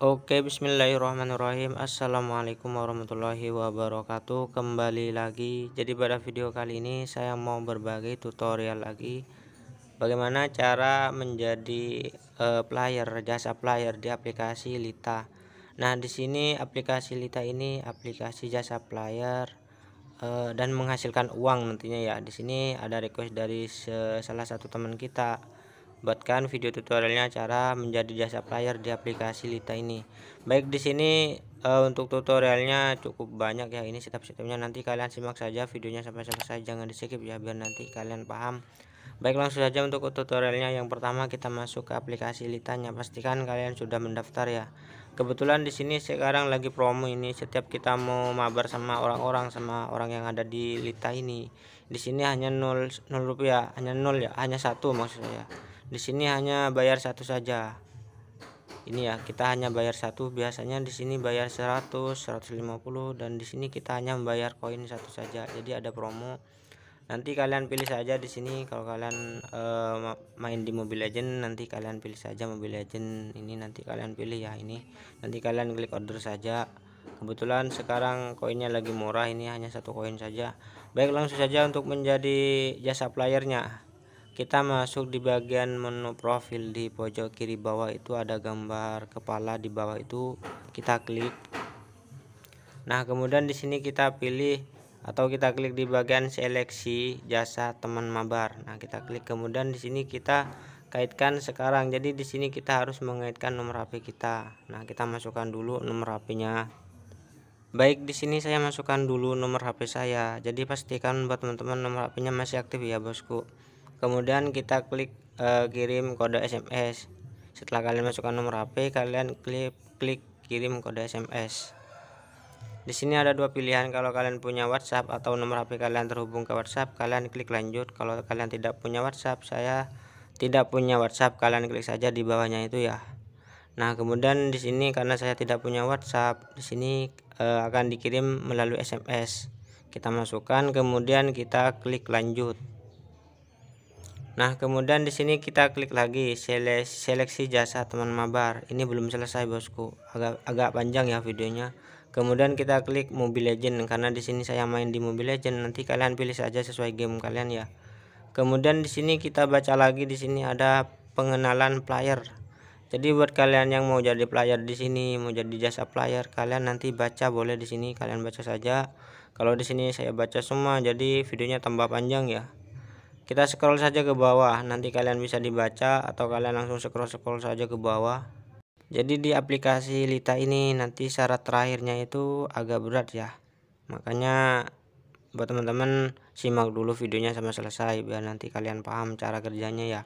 Oke, bismillahirrahmanirrahim. Assalamualaikum warahmatullahi wabarakatuh. Kembali lagi. Jadi pada video kali ini saya mau berbagi tutorial lagi bagaimana cara menjadi uh, player jasa player di aplikasi Lita. Nah, di sini aplikasi Lita ini aplikasi jasa player eh, dan menghasilkan uang nantinya ya. Di sini ada request dari salah satu teman kita buatkan video tutorialnya cara menjadi jasa player di aplikasi Lita ini. Baik di sini uh, untuk tutorialnya cukup banyak ya ini setup-setupnya nanti kalian simak saja videonya sampai selesai jangan di skip ya biar nanti kalian paham. Baik langsung saja untuk tutorialnya yang pertama kita masuk ke aplikasi Litanya pastikan kalian sudah mendaftar ya. Kebetulan di sini sekarang lagi promo ini setiap kita mau mabar sama orang-orang sama orang yang ada di Lita ini. Di sini hanya nol nol rupiah, hanya nol ya, hanya satu maksudnya di sini hanya bayar satu saja ini ya kita hanya bayar satu biasanya di sini bayar 100 150 dan di sini kita hanya membayar koin satu saja jadi ada promo nanti kalian pilih saja di sini kalau kalian uh, main di Mobile Legend nanti kalian pilih saja Mobile Legend ini nanti kalian pilih ya ini nanti kalian klik order saja kebetulan sekarang koinnya lagi murah ini hanya satu koin saja baik langsung saja untuk menjadi jasa playernya kita masuk di bagian menu profil di pojok kiri bawah itu ada gambar kepala di bawah itu kita klik nah kemudian di sini kita pilih atau kita klik di bagian seleksi jasa teman mabar. Nah, kita klik kemudian di sini kita kaitkan sekarang. Jadi di sini kita harus mengaitkan nomor HP kita. Nah, kita masukkan dulu nomor HP-nya. Baik, di sini saya masukkan dulu nomor HP saya. Jadi pastikan buat teman-teman nomor HP-nya masih aktif ya, Bosku kemudian kita klik e, kirim kode SMS setelah kalian masukkan nomor HP kalian klik klik kirim kode SMS di sini ada dua pilihan kalau kalian punya WhatsApp atau nomor HP kalian terhubung ke WhatsApp kalian klik lanjut kalau kalian tidak punya WhatsApp saya tidak punya WhatsApp kalian klik saja di bawahnya itu ya Nah kemudian di sini karena saya tidak punya WhatsApp di sini e, akan dikirim melalui SMS kita masukkan kemudian kita klik lanjut Nah, kemudian di sini kita klik lagi seleksi jasa teman mabar. Ini belum selesai, Bosku. Agak agak panjang ya videonya. Kemudian kita klik Mobile Legend karena di sini saya main di Mobile Legend. Nanti kalian pilih saja sesuai game kalian ya. Kemudian di sini kita baca lagi di sini ada pengenalan player. Jadi buat kalian yang mau jadi player di sini, mau jadi jasa player, kalian nanti baca boleh di sini, kalian baca saja. Kalau di sini saya baca semua jadi videonya tambah panjang ya kita scroll saja ke bawah nanti kalian bisa dibaca atau kalian langsung scroll-scroll saja ke bawah jadi di aplikasi Lita ini nanti syarat terakhirnya itu agak berat ya makanya buat teman-teman simak dulu videonya sampai selesai biar nanti kalian paham cara kerjanya ya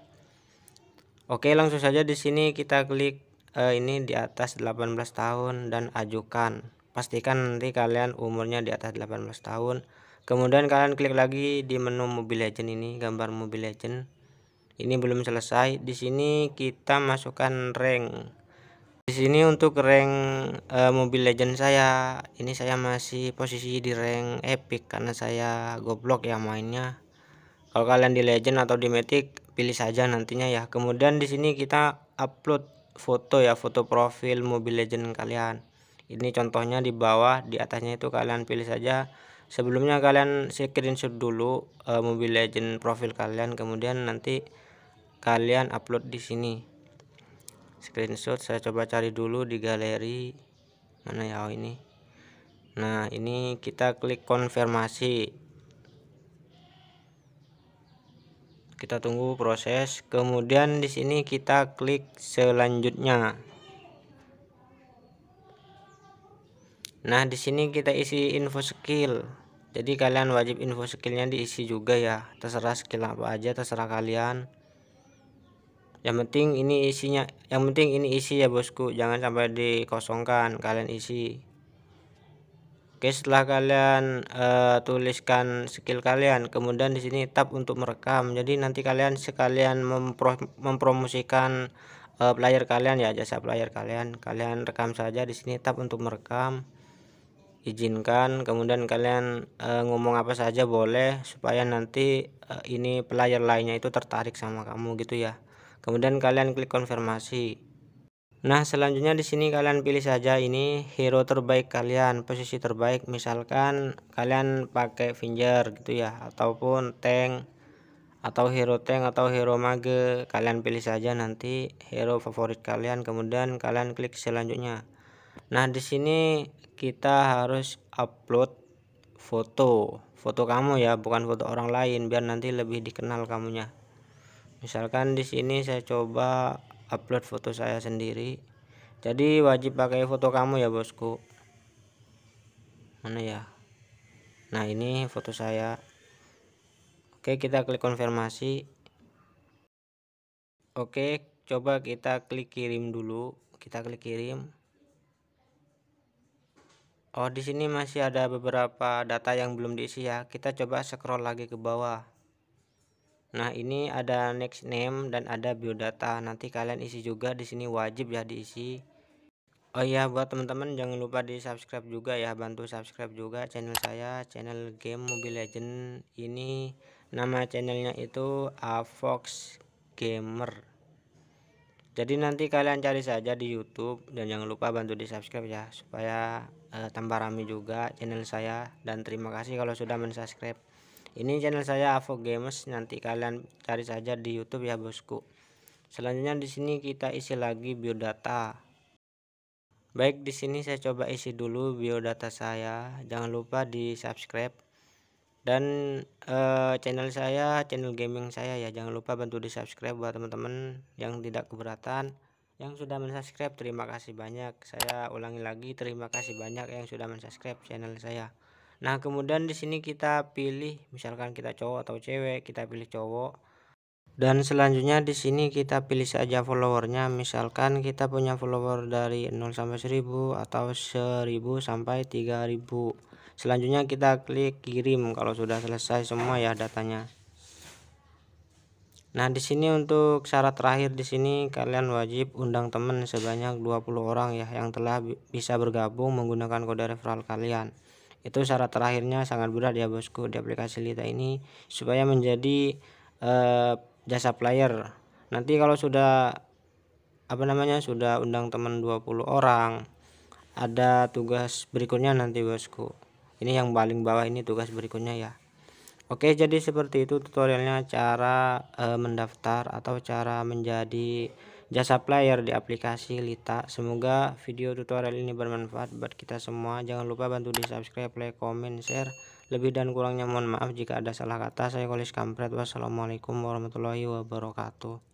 oke langsung saja di sini kita klik eh, ini di atas 18 tahun dan ajukan pastikan nanti kalian umurnya di atas 18 tahun kemudian kalian klik lagi di menu Mobile Legend ini gambar Mobile Legend ini belum selesai di sini kita masukkan rank di sini untuk rank e, Mobile Legend saya ini saya masih posisi di rank epic karena saya goblok ya mainnya kalau kalian di legend atau di Metik pilih saja nantinya ya kemudian di sini kita upload foto ya foto profil Mobile Legend kalian ini contohnya di bawah di atasnya itu kalian pilih saja sebelumnya kalian screenshot dulu uh, Mobile Legend profil kalian kemudian nanti kalian upload di sini screenshot saya coba cari dulu di galeri mana ya oh, ini nah ini kita klik konfirmasi kita tunggu proses kemudian di sini kita klik selanjutnya Nah, di sini kita isi info skill jadi kalian wajib info skillnya diisi juga ya terserah skill apa aja terserah kalian yang penting ini isinya yang penting ini isi ya bosku jangan sampai dikosongkan kalian isi oke setelah kalian uh, tuliskan skill kalian kemudian di sini tab untuk merekam jadi nanti kalian sekalian mempro mempromosikan uh, player kalian ya jasa player kalian kalian rekam saja di sini tab untuk merekam izinkan kemudian kalian e, ngomong apa saja boleh supaya nanti e, ini player lainnya itu tertarik sama kamu gitu ya kemudian kalian klik konfirmasi nah selanjutnya di sini kalian pilih saja ini hero terbaik kalian posisi terbaik misalkan kalian pakai finger gitu ya ataupun tank atau hero tank atau hero mage kalian pilih saja nanti hero favorit kalian kemudian kalian klik selanjutnya nah di sini kita harus upload foto foto kamu ya bukan foto orang lain biar nanti lebih dikenal kamunya misalkan di sini saya coba upload foto saya sendiri jadi wajib pakai foto kamu ya bosku mana ya nah ini foto saya oke kita klik konfirmasi oke coba kita klik kirim dulu kita klik kirim Oh, di sini masih ada beberapa data yang belum diisi ya. Kita coba scroll lagi ke bawah. Nah, ini ada next name dan ada biodata. Nanti kalian isi juga di sini wajib ya diisi. Oh iya, buat teman-teman jangan lupa di-subscribe juga ya, bantu subscribe juga channel saya, channel game Mobile Legend. Ini nama channelnya itu Avox Gamer jadi nanti kalian cari saja di YouTube dan jangan lupa bantu di subscribe ya supaya uh, tambah rame juga channel saya dan terima kasih kalau sudah mensubscribe ini channel saya Avo Games nanti kalian cari saja di YouTube ya bosku selanjutnya di sini kita isi lagi biodata baik di sini saya coba isi dulu biodata saya jangan lupa di subscribe dan uh, channel saya channel gaming saya ya jangan lupa bantu di subscribe buat teman-teman yang tidak keberatan yang sudah mensubscribe terima kasih banyak saya ulangi lagi terima kasih banyak yang sudah mensubscribe channel saya nah kemudian di sini kita pilih misalkan kita cowok atau cewek kita pilih cowok dan selanjutnya di sini kita pilih saja followernya misalkan kita punya follower dari 0 sampai 1000 atau 1000 sampai 3000 selanjutnya kita klik kirim kalau sudah selesai semua ya datanya nah di sini untuk syarat terakhir di sini kalian wajib undang teman sebanyak 20 orang ya yang telah bisa bergabung menggunakan kode referral kalian itu syarat terakhirnya sangat mudah ya bosku di aplikasi Lita ini supaya menjadi eh, jasa player nanti kalau sudah apa namanya sudah undang teman 20 orang ada tugas berikutnya nanti bosku ini yang paling bawah ini tugas berikutnya ya Oke jadi seperti itu tutorialnya cara e, mendaftar atau cara menjadi jasa player di aplikasi Lita semoga video tutorial ini bermanfaat buat kita semua jangan lupa bantu di subscribe like comment share lebih dan kurangnya mohon maaf jika ada salah kata saya Kolis Kampret wassalamualaikum warahmatullahi wabarakatuh